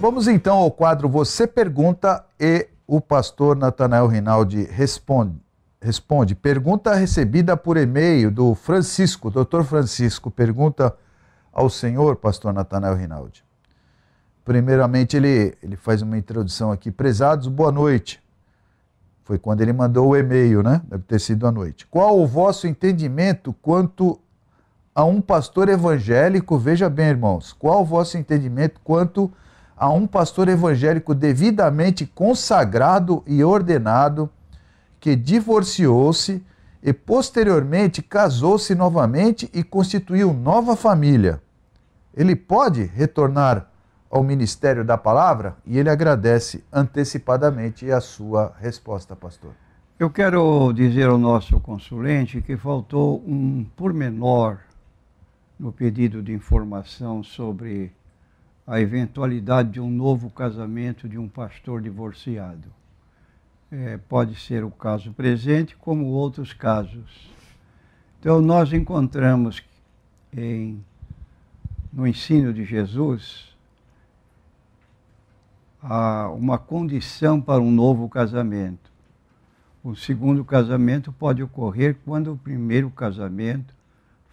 Vamos então ao quadro Você Pergunta e o pastor Natanael Rinaldi responde. Responde. Pergunta recebida por e-mail do Francisco, doutor Francisco, pergunta ao senhor, pastor Natanael Rinaldi. Primeiramente, ele, ele faz uma introdução aqui. Prezados, boa noite. Foi quando ele mandou o e-mail, né? Deve ter sido à noite. Qual o vosso entendimento quanto a um pastor evangélico? Veja bem, irmãos. Qual o vosso entendimento quanto a a um pastor evangélico devidamente consagrado e ordenado, que divorciou-se e posteriormente casou-se novamente e constituiu nova família. Ele pode retornar ao ministério da palavra? E ele agradece antecipadamente a sua resposta, pastor. Eu quero dizer ao nosso consulente que faltou um pormenor no pedido de informação sobre a eventualidade de um novo casamento de um pastor divorciado. É, pode ser o caso presente, como outros casos. Então, nós encontramos em, no ensino de Jesus a, uma condição para um novo casamento. O segundo casamento pode ocorrer quando o primeiro casamento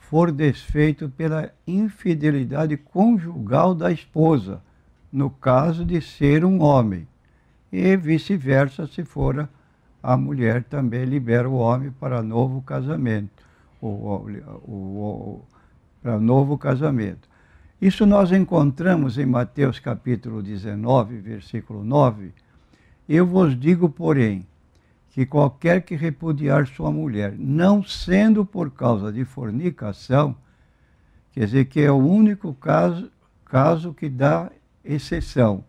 for desfeito pela infidelidade conjugal da esposa, no caso de ser um homem, e vice-versa se for a mulher também libera o homem para novo casamento, O para novo casamento. Isso nós encontramos em Mateus capítulo 19, versículo 9. Eu vos digo, porém, que qualquer que repudiar sua mulher, não sendo por causa de fornicação, quer dizer que é o único caso, caso que dá exceção,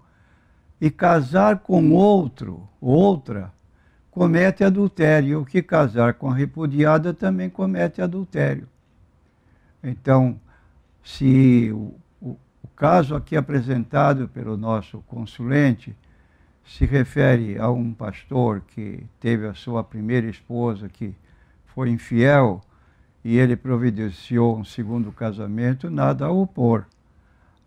e casar com outro, outra, comete adultério, o que casar com a repudiada também comete adultério. Então, se o, o, o caso aqui apresentado pelo nosso consulente se refere a um pastor que teve a sua primeira esposa que foi infiel e ele providenciou um segundo casamento, nada a opor.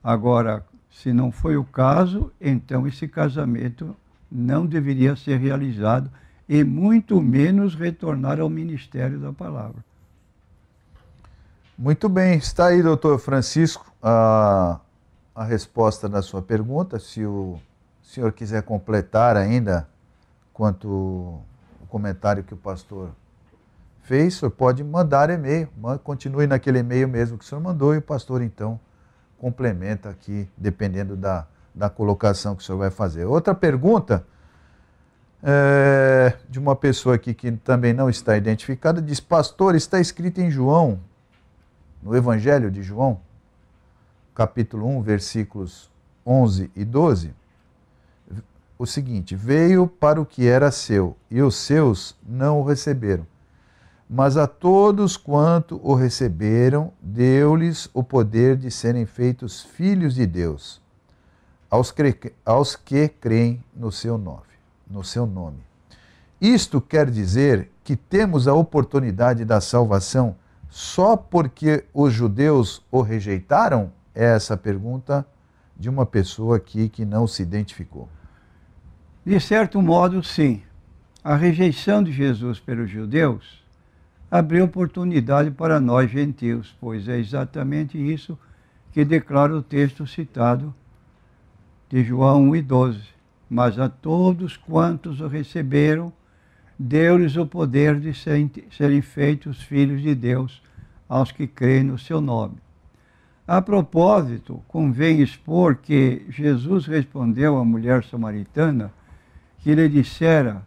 Agora, se não foi o caso, então esse casamento não deveria ser realizado e muito menos retornar ao ministério da palavra. Muito bem, está aí, doutor Francisco, a, a resposta na sua pergunta, se o senhor quiser completar ainda quanto o comentário que o pastor fez, o senhor pode mandar e-mail. Continue naquele e-mail mesmo que o senhor mandou e o pastor então complementa aqui, dependendo da, da colocação que o senhor vai fazer. Outra pergunta é, de uma pessoa aqui que também não está identificada diz: Pastor, está escrito em João, no Evangelho de João, capítulo 1, versículos 11 e 12 o seguinte: Veio para o que era seu, e os seus não o receberam. Mas a todos quanto o receberam, deu-lhes o poder de serem feitos filhos de Deus, aos, aos que creem no seu nome. No seu nome. Isto quer dizer que temos a oportunidade da salvação só porque os judeus o rejeitaram? É essa pergunta de uma pessoa aqui que não se identificou. De certo modo, sim. A rejeição de Jesus pelos judeus abriu oportunidade para nós gentios, pois é exatamente isso que declara o texto citado de João 1 e 12. Mas a todos quantos o receberam, deu-lhes o poder de serem feitos filhos de Deus aos que creem no seu nome. A propósito, convém expor que Jesus respondeu à mulher samaritana que lhe dissera,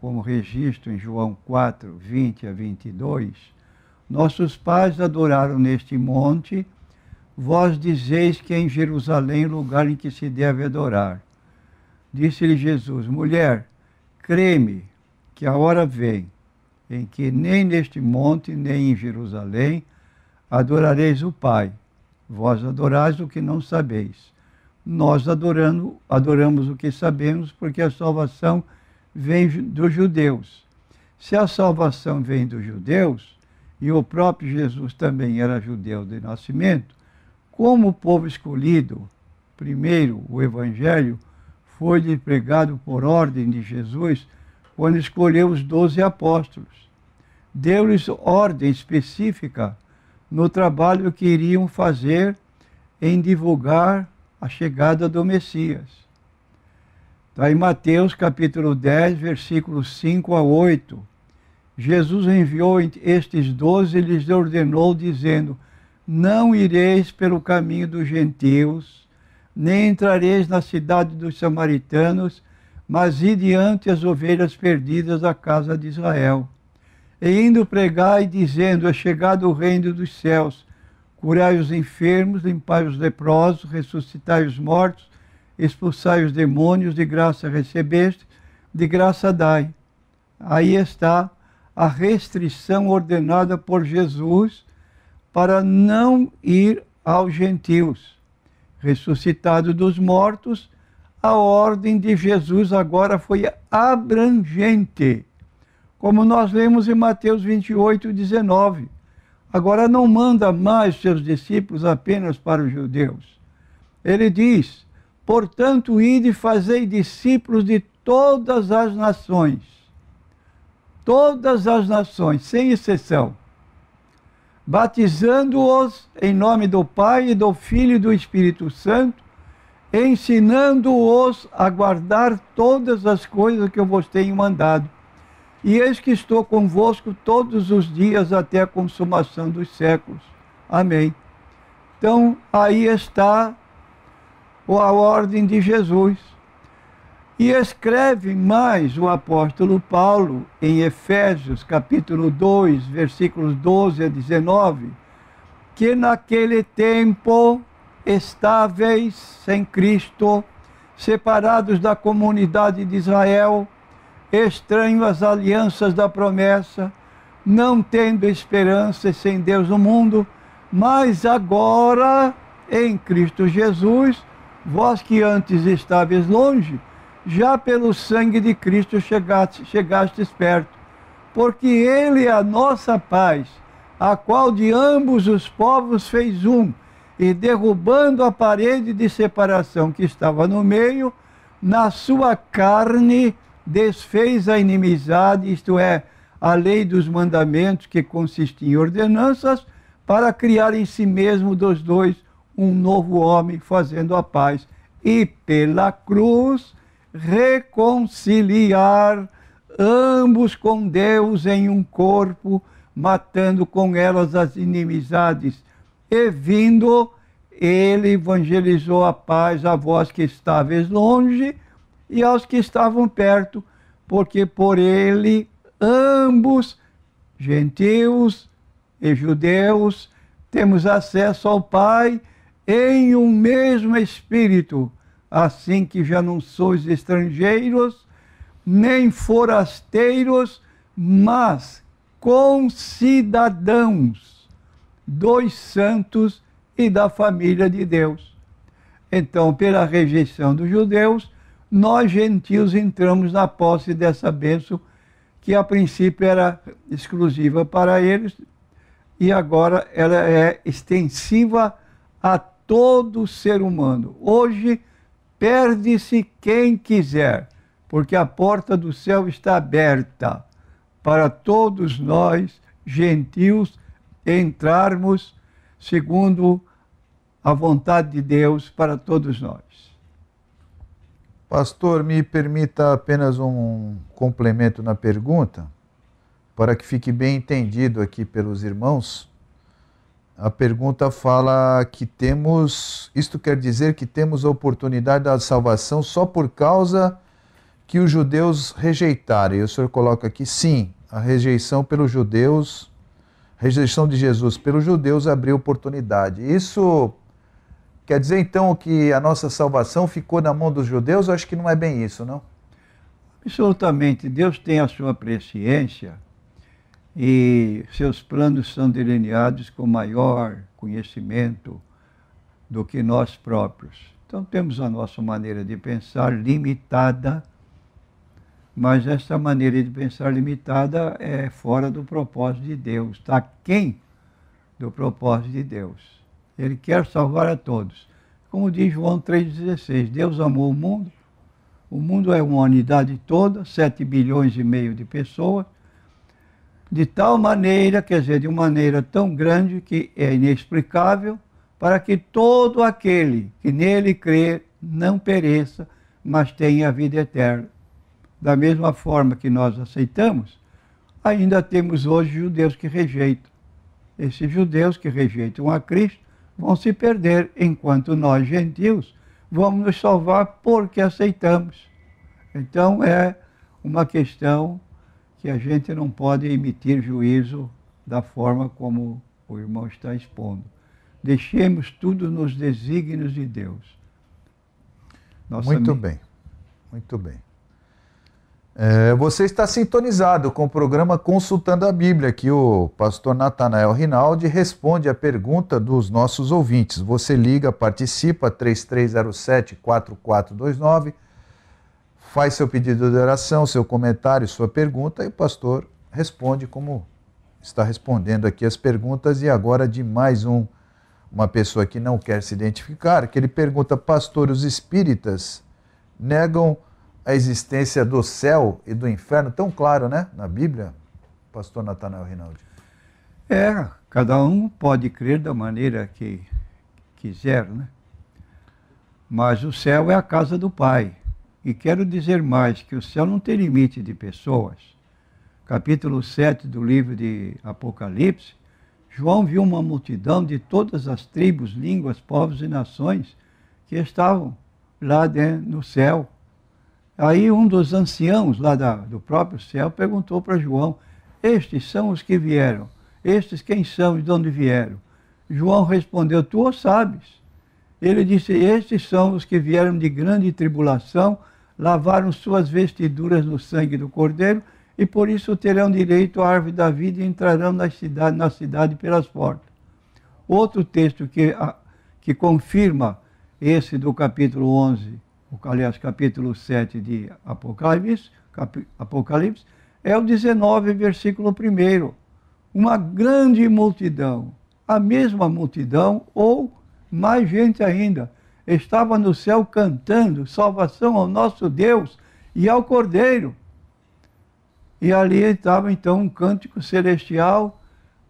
como registro em João 4, 20 a 22, Nossos pais adoraram neste monte, vós dizeis que é em Jerusalém o lugar em que se deve adorar. Disse-lhe Jesus, mulher, creme que a hora vem, em que nem neste monte, nem em Jerusalém, adorareis o Pai. Vós adorais o que não sabeis nós adorando, adoramos o que sabemos, porque a salvação vem dos judeus. Se a salvação vem dos judeus, e o próprio Jesus também era judeu de nascimento, como o povo escolhido, primeiro o Evangelho foi-lhe pregado por ordem de Jesus quando escolheu os doze apóstolos. Deu-lhes ordem específica no trabalho que iriam fazer em divulgar a chegada do Messias. Está em Mateus capítulo 10, versículos 5 a 8. Jesus enviou estes doze e lhes ordenou, dizendo: Não ireis pelo caminho dos gentios, nem entrareis na cidade dos samaritanos, mas e diante as ovelhas perdidas da casa de Israel. E indo pregai, dizendo: É chegado o reino dos céus Curai os enfermos, limpai os leprosos, ressuscitai os mortos, expulsai os demônios, de graça recebeste, de graça dai. Aí está a restrição ordenada por Jesus para não ir aos gentios. Ressuscitado dos mortos, a ordem de Jesus agora foi abrangente, como nós lemos em Mateus 28, 19. Agora, não manda mais seus discípulos apenas para os judeus. Ele diz: portanto, ide e fazei discípulos de todas as nações. Todas as nações, sem exceção. Batizando-os em nome do Pai e do Filho e do Espírito Santo, ensinando-os a guardar todas as coisas que eu vos tenho mandado e eis que estou convosco todos os dias até a consumação dos séculos. Amém. Então, aí está a ordem de Jesus. E escreve mais o apóstolo Paulo em Efésios, capítulo 2, versículos 12 a 19, que naquele tempo estáveis sem Cristo, separados da comunidade de Israel, estranho às alianças da promessa, não tendo esperança sem Deus no mundo, mas agora em Cristo Jesus, vós que antes estáveis longe, já pelo sangue de Cristo chegaste, chegastes perto, porque Ele é a nossa paz, a qual de ambos os povos fez um, e derrubando a parede de separação que estava no meio, na sua carne desfez a inimizade, isto é, a lei dos mandamentos, que consiste em ordenanças, para criar em si mesmo dos dois um novo homem, fazendo a paz, e pela cruz reconciliar ambos com Deus em um corpo, matando com elas as inimizades. E vindo, ele evangelizou a paz a vós que estáveis longe e aos que estavam perto, porque por ele ambos, gentios e judeus, temos acesso ao Pai em um mesmo Espírito, assim que já não sois estrangeiros, nem forasteiros, mas concidadãos dos santos e da família de Deus. Então, pela rejeição dos judeus, nós gentios entramos na posse dessa bênção que a princípio era exclusiva para eles e agora ela é extensiva a todo ser humano. Hoje perde-se quem quiser, porque a porta do céu está aberta para todos nós, gentios, entrarmos segundo a vontade de Deus para todos nós. Pastor, me permita apenas um complemento na pergunta, para que fique bem entendido aqui pelos irmãos. A pergunta fala que temos, isto quer dizer que temos a oportunidade da salvação só por causa que os judeus rejeitaram. E o senhor coloca aqui, sim, a rejeição pelos judeus, rejeição de Jesus pelos judeus abriu oportunidade. Isso Quer dizer então que a nossa salvação ficou na mão dos judeus? Eu acho que não é bem isso, não? Absolutamente. Deus tem a sua presciência e seus planos são delineados com maior conhecimento do que nós próprios. Então temos a nossa maneira de pensar limitada, mas essa maneira de pensar limitada é fora do propósito de Deus, está quem do propósito de Deus. Ele quer salvar a todos. Como diz João 3,16, Deus amou o mundo, o mundo é uma unidade toda, 7 bilhões e meio de pessoas, de tal maneira, quer dizer, de uma maneira tão grande que é inexplicável, para que todo aquele que nele crê não pereça, mas tenha a vida eterna. Da mesma forma que nós aceitamos, ainda temos hoje judeus que rejeitam. Esses judeus que rejeitam a Cristo vão se perder, enquanto nós, gentios, vamos nos salvar porque aceitamos. Então é uma questão que a gente não pode emitir juízo da forma como o irmão está expondo. Deixemos tudo nos desígnios de Deus. Nossa muito bem, muito bem. É, você está sintonizado com o programa Consultando a Bíblia, que o pastor Natanael Rinaldi responde a pergunta dos nossos ouvintes. Você liga, participa, 3307-4429, faz seu pedido de oração, seu comentário, sua pergunta, e o pastor responde como está respondendo aqui as perguntas. E agora de mais um, uma pessoa que não quer se identificar, que ele pergunta, pastor, os espíritas negam a existência do céu e do inferno, tão claro, né? Na Bíblia, pastor Natanael Rinaldi. É, cada um pode crer da maneira que quiser, né? Mas o céu é a casa do Pai. E quero dizer mais que o céu não tem limite de pessoas. Capítulo 7 do livro de Apocalipse, João viu uma multidão de todas as tribos, línguas, povos e nações que estavam lá dentro, no céu Aí um dos anciãos lá da, do próprio céu perguntou para João: Estes são os que vieram? Estes quem são e de onde vieram? João respondeu: Tu o sabes. Ele disse: Estes são os que vieram de grande tribulação, lavaram suas vestiduras no sangue do Cordeiro, e por isso terão direito à árvore da vida e entrarão na cidade, na cidade pelas portas. Outro texto que, que confirma esse do capítulo 11 aliás, capítulo 7 de Apocalipse, Apocalipse, é o 19, versículo 1. Uma grande multidão, a mesma multidão ou mais gente ainda, estava no céu cantando salvação ao nosso Deus e ao Cordeiro. E ali estava então um cântico celestial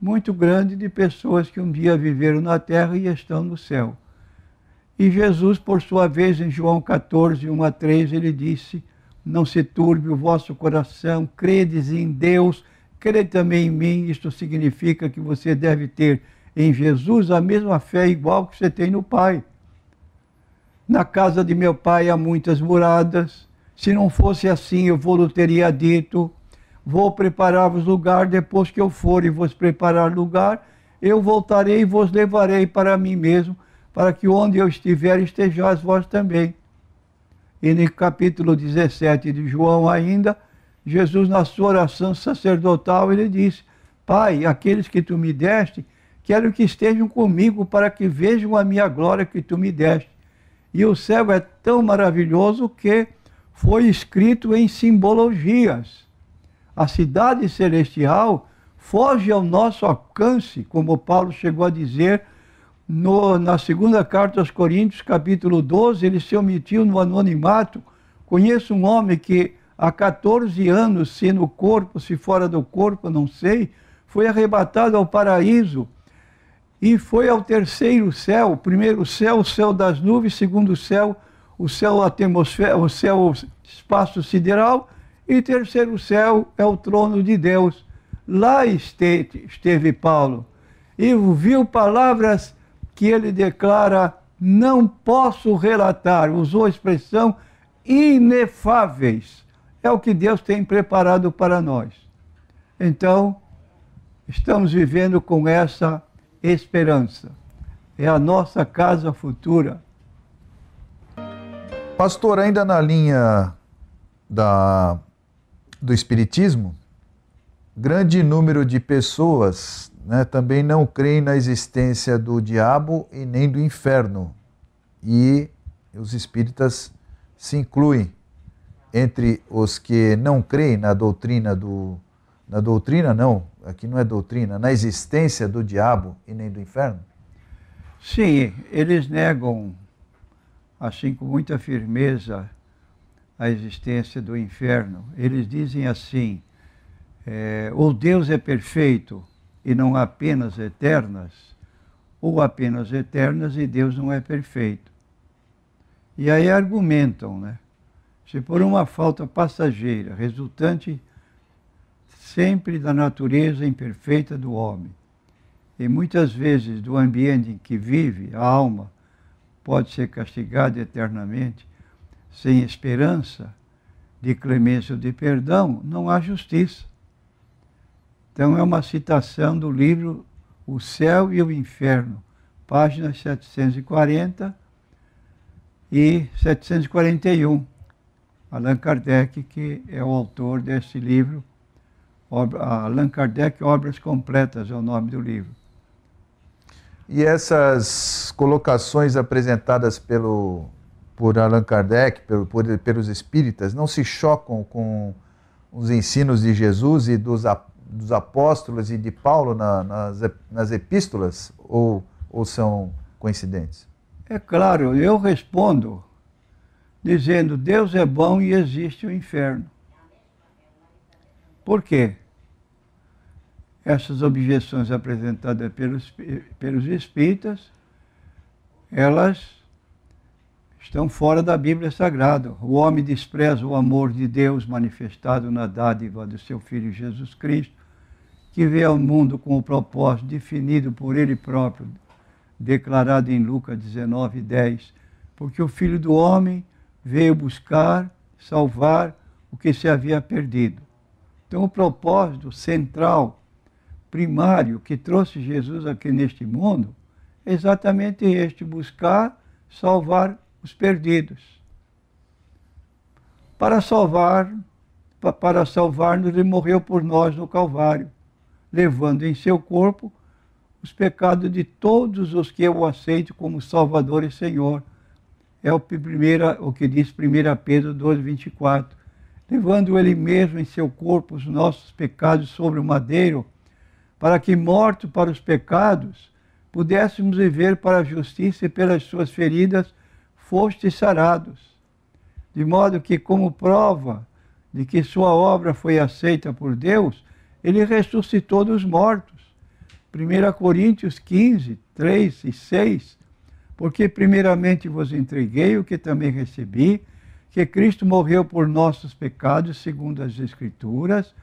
muito grande de pessoas que um dia viveram na terra e estão no céu. E Jesus, por sua vez, em João 14, 1 a 3, ele disse: Não se turbe o vosso coração, credes em Deus, crede também em mim. Isto significa que você deve ter em Jesus a mesma fé igual que você tem no Pai. Na casa de meu pai há muitas moradas. Se não fosse assim, eu vou-lhe teria dito: Vou preparar-vos lugar, depois que eu for e vos preparar lugar, eu voltarei e vos levarei para mim mesmo, para que onde eu estiver estejais vós também. E no capítulo 17 de João ainda, Jesus na sua oração sacerdotal, ele disse, Pai, aqueles que tu me deste, quero que estejam comigo para que vejam a minha glória que tu me deste. E o céu é tão maravilhoso que foi escrito em simbologias. A cidade celestial foge ao nosso alcance, como Paulo chegou a dizer no, na segunda carta aos Coríntios, capítulo 12, ele se omitiu no anonimato. Conheço um homem que há 14 anos, se no corpo, se fora do corpo, não sei, foi arrebatado ao paraíso e foi ao terceiro céu, o primeiro céu, o céu das nuvens, segundo céu, o céu atmosfera, o céu espaço sideral, e terceiro céu é o trono de Deus. Lá esteve, esteve Paulo e ouviu palavras que ele declara: não posso relatar, usou a expressão inefáveis. É o que Deus tem preparado para nós. Então, estamos vivendo com essa esperança. É a nossa casa futura. Pastor, ainda na linha da, do Espiritismo, grande número de pessoas né? Também não creem na existência do diabo e nem do inferno. E os espíritas se incluem entre os que não creem na doutrina do na doutrina não, aqui não é doutrina, na existência do diabo e nem do inferno? Sim, eles negam assim com muita firmeza a existência do inferno. Eles dizem assim: é, ou Deus é perfeito e não apenas eternas, ou apenas eternas e Deus não é perfeito. E aí argumentam, né? Se por uma falta passageira, resultante sempre da natureza imperfeita do homem, e muitas vezes do ambiente em que vive, a alma pode ser castigada eternamente, sem esperança de clemência ou de perdão, não há justiça. Então, é uma citação do livro O Céu e o Inferno, páginas 740 e 741. Allan Kardec, que é o autor desse livro, Allan Kardec, Obras Completas é o nome do livro. E essas colocações apresentadas pelo, por Allan Kardec, pelo, por, pelos espíritas, não se chocam com os ensinos de Jesus e dos apóstolos? dos apóstolos e de Paulo na, nas, nas epístolas ou, ou são coincidentes? É claro, eu respondo dizendo: Deus é bom e existe o inferno. Por quê? Essas objeções apresentadas pelos, pelos espíritas, elas estão fora da Bíblia Sagrada. O homem despreza o amor de Deus manifestado na dádiva do seu Filho Jesus Cristo, que veio ao mundo com o propósito definido por ele próprio, declarado em Lucas 19, 10. Porque o Filho do Homem veio buscar, salvar o que se havia perdido. Então, o propósito central, primário, que trouxe Jesus aqui neste mundo é exatamente este: buscar, salvar os perdidos, para salvar, para salvar-nos, ele morreu por nós no Calvário, levando em seu corpo os pecados de todos os que o aceito como Salvador e Senhor. É o, primeira, o que diz 1 Pedro 2, 24. Levando ele mesmo em seu corpo os nossos pecados sobre o madeiro, para que, morto para os pecados, pudéssemos viver para a justiça e pelas suas feridas fostes sarados. De modo que, como prova de que sua obra foi aceita por Deus, ele ressuscitou dos mortos. 1 Coríntios 15, 3 e 6. Porque primeiramente vos entreguei o que também recebi, que Cristo morreu por nossos pecados, segundo as Escrituras,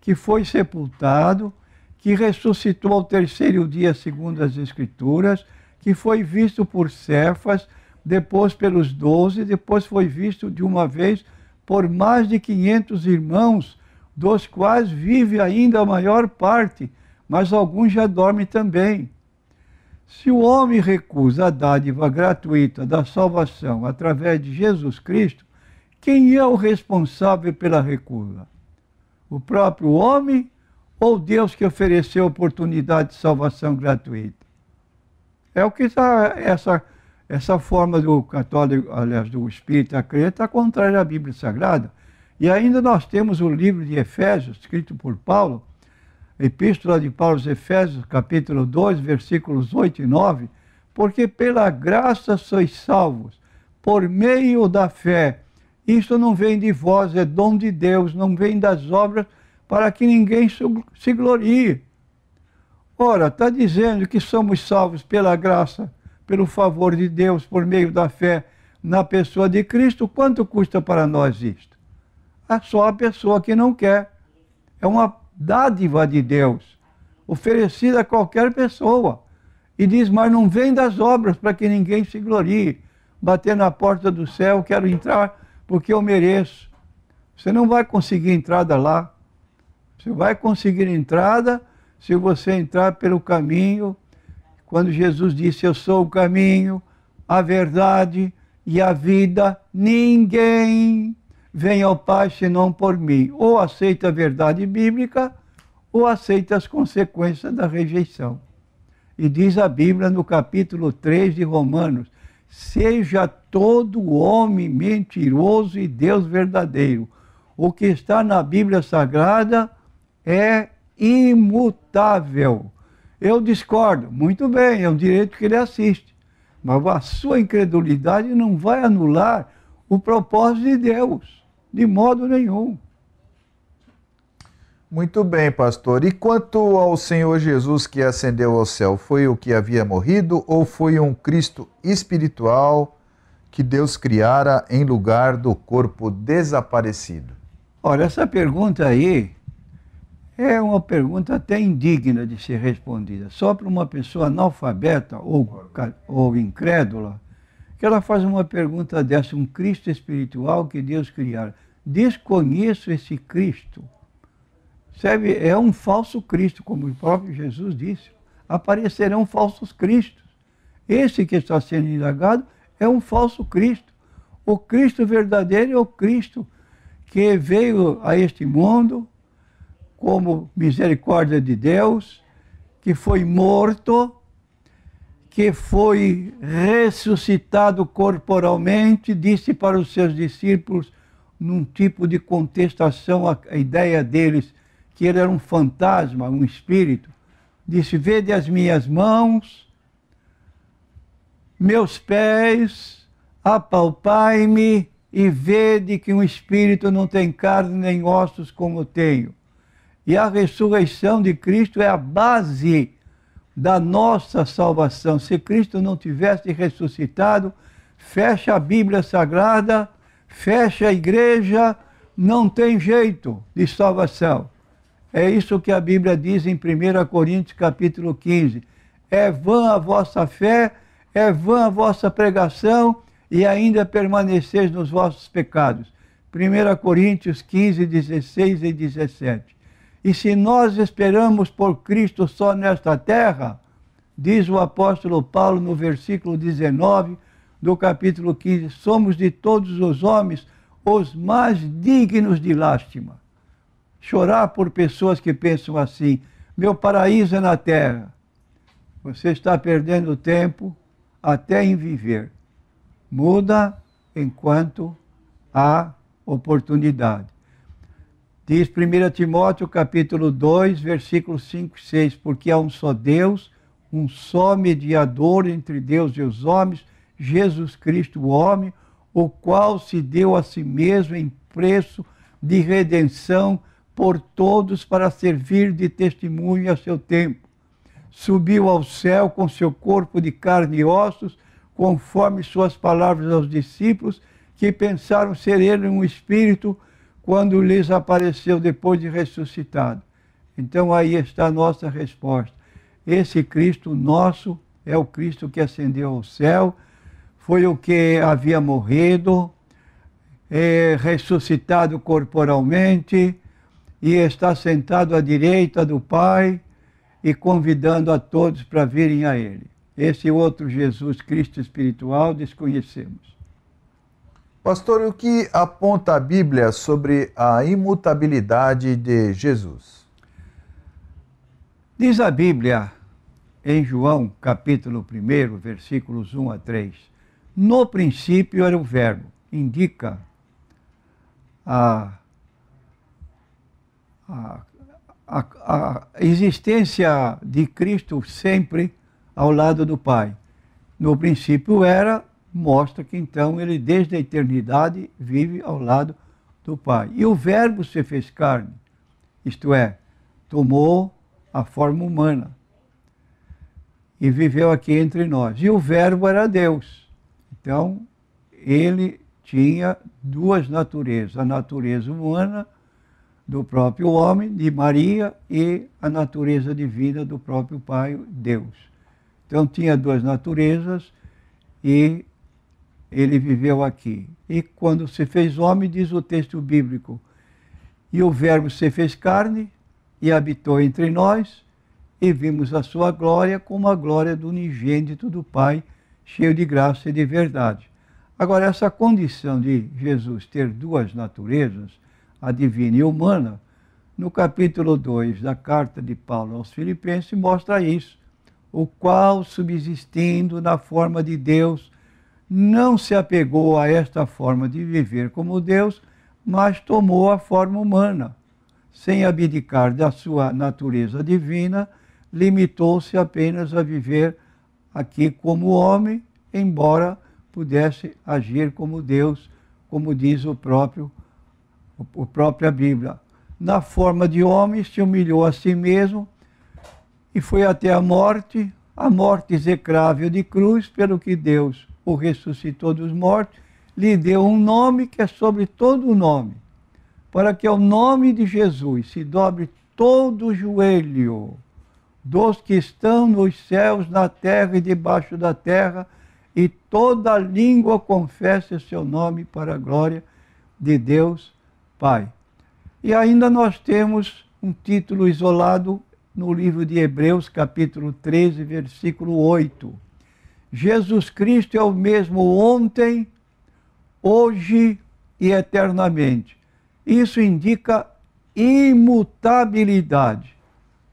que foi sepultado, que ressuscitou ao terceiro dia, segundo as Escrituras, que foi visto por Cefas, depois pelos doze, depois foi visto de uma vez por mais de 500 irmãos, dos quais vive ainda a maior parte, mas alguns já dormem também. Se o homem recusa a dádiva gratuita da salvação através de Jesus Cristo, quem é o responsável pela recusa? O próprio homem ou Deus que ofereceu a oportunidade de salvação gratuita? É o que essa essa forma do católico, aliás, do espírita crer, está contrária à Bíblia Sagrada. E ainda nós temos o livro de Efésios, escrito por Paulo, Epístola de Paulo aos Efésios, capítulo 2, versículos 8 e 9, porque pela graça sois salvos, por meio da fé. Isso não vem de vós, é dom de Deus, não vem das obras, para que ninguém se glorie. Ora, está dizendo que somos salvos pela graça pelo favor de Deus, por meio da fé na pessoa de Cristo, quanto custa para nós isto? É só a pessoa que não quer. É uma dádiva de Deus, oferecida a qualquer pessoa. E diz, mas não vem das obras para que ninguém se glorie. Bater na porta do céu, quero entrar porque eu mereço. Você não vai conseguir entrada lá. Você vai conseguir entrada se você entrar pelo caminho quando Jesus disse: Eu sou o caminho, a verdade e a vida, ninguém vem ao Pai senão por mim. Ou aceita a verdade bíblica, ou aceita as consequências da rejeição. E diz a Bíblia no capítulo 3 de Romanos: Seja todo homem mentiroso e Deus verdadeiro. O que está na Bíblia Sagrada é imutável. Eu discordo. Muito bem, é um direito que ele assiste. Mas a sua incredulidade não vai anular o propósito de Deus, de modo nenhum. Muito bem, pastor. E quanto ao Senhor Jesus que ascendeu ao céu, foi o que havia morrido ou foi um Cristo espiritual que Deus criara em lugar do corpo desaparecido? Olha, essa pergunta aí é uma pergunta até indigna de ser respondida. Só para uma pessoa analfabeta ou, ou incrédula, que ela faz uma pergunta dessa, um Cristo espiritual que Deus criara. Desconheço esse Cristo. Serve é um falso Cristo, como o próprio Jesus disse. Aparecerão falsos Cristos. Esse que está sendo indagado é um falso Cristo. O Cristo verdadeiro é o Cristo que veio a este mundo, como misericórdia de Deus, que foi morto, que foi ressuscitado corporalmente, disse para os seus discípulos, num tipo de contestação à ideia deles, que ele era um fantasma, um espírito. Disse: Vede as minhas mãos, meus pés, apalpai-me e vede que um espírito não tem carne nem ossos como tenho. E a ressurreição de Cristo é a base da nossa salvação. Se Cristo não tivesse ressuscitado, fecha a Bíblia Sagrada, fecha a igreja, não tem jeito de salvação. É isso que a Bíblia diz em 1 Coríntios capítulo 15. É vã a vossa fé, é vã a vossa pregação e ainda permaneceis nos vossos pecados. 1 Coríntios 15, 16 e 17. E se nós esperamos por Cristo só nesta terra, diz o apóstolo Paulo no versículo 19 do capítulo 15, somos de todos os homens os mais dignos de lástima. Chorar por pessoas que pensam assim, meu paraíso é na terra. Você está perdendo tempo até em viver. Muda enquanto há oportunidade. Diz 1 Timóteo capítulo 2, versículos 5 e 6, porque há um só Deus, um só mediador entre Deus e os homens, Jesus Cristo, o homem, o qual se deu a si mesmo em preço de redenção por todos para servir de testemunho a seu tempo. Subiu ao céu com seu corpo de carne e ossos, conforme suas palavras aos discípulos, que pensaram ser ele um espírito quando lhes apareceu depois de ressuscitado. Então aí está a nossa resposta. Esse Cristo nosso é o Cristo que ascendeu ao céu, foi o que havia morrido, é, ressuscitado corporalmente e está sentado à direita do Pai e convidando a todos para virem a Ele. Esse outro Jesus Cristo espiritual desconhecemos. Pastor, o que aponta a Bíblia sobre a imutabilidade de Jesus? Diz a Bíblia em João, capítulo 1, versículos 1 a 3. No princípio era o Verbo, indica a, a, a, a existência de Cristo sempre ao lado do Pai. No princípio era mostra que então ele desde a eternidade vive ao lado do Pai. E o Verbo se fez carne, isto é, tomou a forma humana e viveu aqui entre nós. E o Verbo era Deus. Então, ele tinha duas naturezas: a natureza humana do próprio homem, de Maria, e a natureza divina do próprio Pai, Deus. Então, tinha duas naturezas e ele viveu aqui. E quando se fez homem, diz o texto bíblico, e o Verbo se fez carne e habitou entre nós, e vimos a sua glória como a glória do unigênito do Pai, cheio de graça e de verdade. Agora, essa condição de Jesus ter duas naturezas, a divina e a humana, no capítulo 2 da carta de Paulo aos Filipenses, mostra isso, o qual, subsistindo na forma de Deus, não se apegou a esta forma de viver como Deus, mas tomou a forma humana. Sem abdicar da sua natureza divina, limitou-se apenas a viver aqui como homem, embora pudesse agir como Deus, como diz o próprio a própria Bíblia. Na forma de homem, se humilhou a si mesmo e foi até a morte, a morte execrável de cruz, pelo que Deus o ressuscitou dos mortos, lhe deu um nome que é sobre todo o nome, para que ao nome de Jesus se dobre todo o joelho dos que estão nos céus, na terra e debaixo da terra, e toda língua confesse seu nome para a glória de Deus Pai. E ainda nós temos um título isolado no livro de Hebreus, capítulo 13, versículo 8 Jesus Cristo é o mesmo ontem, hoje e eternamente. Isso indica imutabilidade.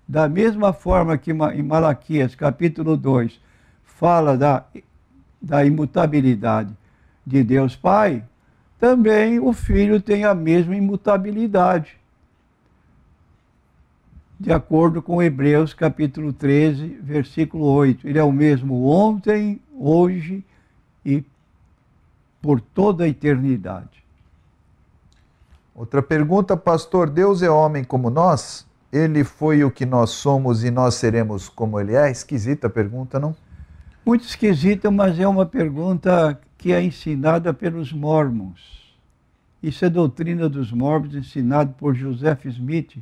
Da mesma forma que em Malaquias capítulo 2 fala da, da imutabilidade de Deus Pai, também o Filho tem a mesma imutabilidade de acordo com Hebreus capítulo 13, versículo 8. Ele é o mesmo ontem, hoje e por toda a eternidade. Outra pergunta, pastor, Deus é homem como nós? Ele foi o que nós somos e nós seremos como ele é? Esquisita pergunta, não? Muito esquisita, mas é uma pergunta que é ensinada pelos mormons. Isso é doutrina dos mormons ensinado por Joseph Smith,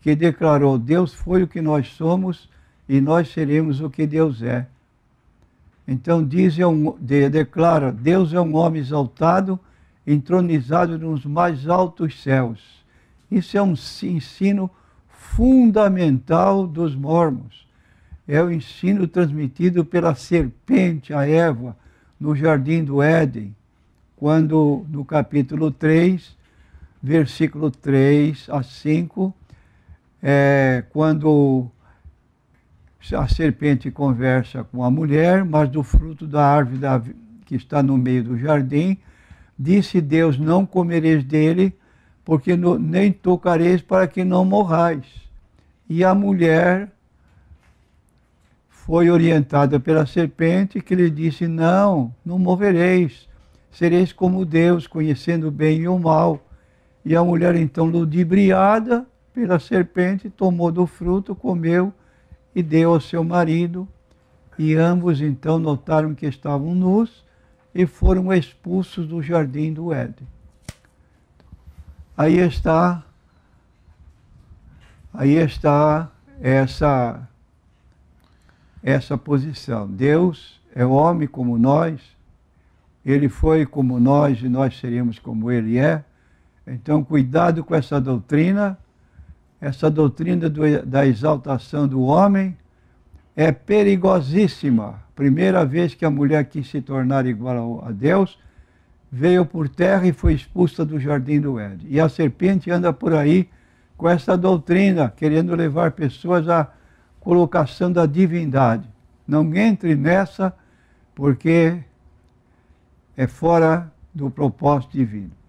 que declarou: Deus foi o que nós somos e nós seremos o que Deus é. Então diz, é um, de, declara: Deus é um homem exaltado, entronizado nos mais altos céus. Isso é um ensino fundamental dos mormons. É o ensino transmitido pela serpente a Eva no jardim do Éden, quando no capítulo 3, versículo 3 a 5, é, quando a serpente conversa com a mulher, mas do fruto da árvore da, que está no meio do jardim, disse Deus: Não comereis dele, porque no, nem tocareis para que não morrais. E a mulher foi orientada pela serpente que lhe disse: Não, não morrereis, sereis como Deus, conhecendo o bem e o mal. E a mulher, então ludibriada, pela serpente, tomou do fruto, comeu e deu ao seu marido. E ambos então notaram que estavam nus e foram expulsos do jardim do Éden. Aí está, aí está essa, essa posição. Deus é homem como nós, ele foi como nós e nós seremos como ele é. Então, cuidado com essa doutrina essa doutrina do, da exaltação do homem é perigosíssima. Primeira vez que a mulher quis se tornar igual a Deus, veio por terra e foi expulsa do jardim do Éden. E a serpente anda por aí com essa doutrina, querendo levar pessoas à colocação da divindade. Não entre nessa, porque é fora do propósito divino.